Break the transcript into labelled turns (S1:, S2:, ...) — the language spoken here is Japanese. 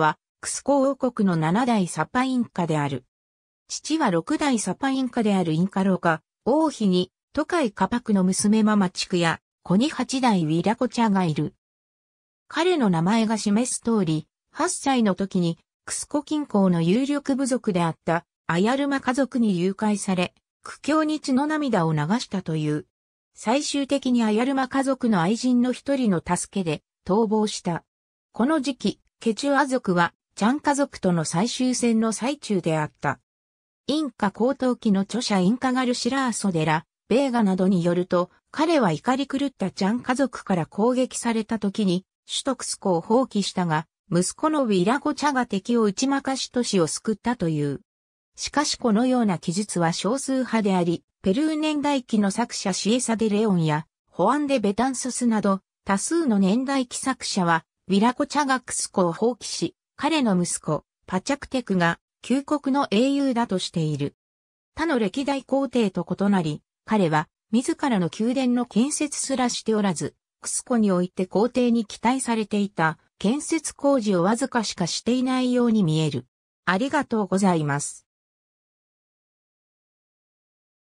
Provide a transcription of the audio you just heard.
S1: は、クスコ王国の七代サパインカである。父は六代サパインカであるインカロカ、王妃に、都会カパクの娘ママチクや、子に八代ウィラコチャがいる。彼の名前が示す通り、八歳の時に、クスコ近郊の有力部族であった、アヤルマ家族に誘拐され、苦境に血の涙を流したという。最終的にアヤルマ家族の愛人の一人の助けで、逃亡した。この時期、ケチュア族は、チャン家族との最終戦の最中であった。インカ高等期の著者インカガルシラーソデラ、ベーガなどによると、彼は怒り狂ったチャン家族から攻撃された時に、首都クスコを放棄したが、息子のウィラゴチャが敵を打ちまかし都市を救ったという。しかしこのような記述は少数派であり、ペルー年代記の作者シエサデ・レオンや、ホアンデ・ベタンソスなど、多数の年代記作者は、ヴィラコチャがクスコを放棄し、彼の息子、パチャクテクが、旧国の英雄だとしている。他の歴代皇帝と異なり、彼は、自らの宮殿の建設すらしておらず、クスコにおいて皇帝に期待されていた建設工事をわずかしかしていないように見える。ありがとうございます。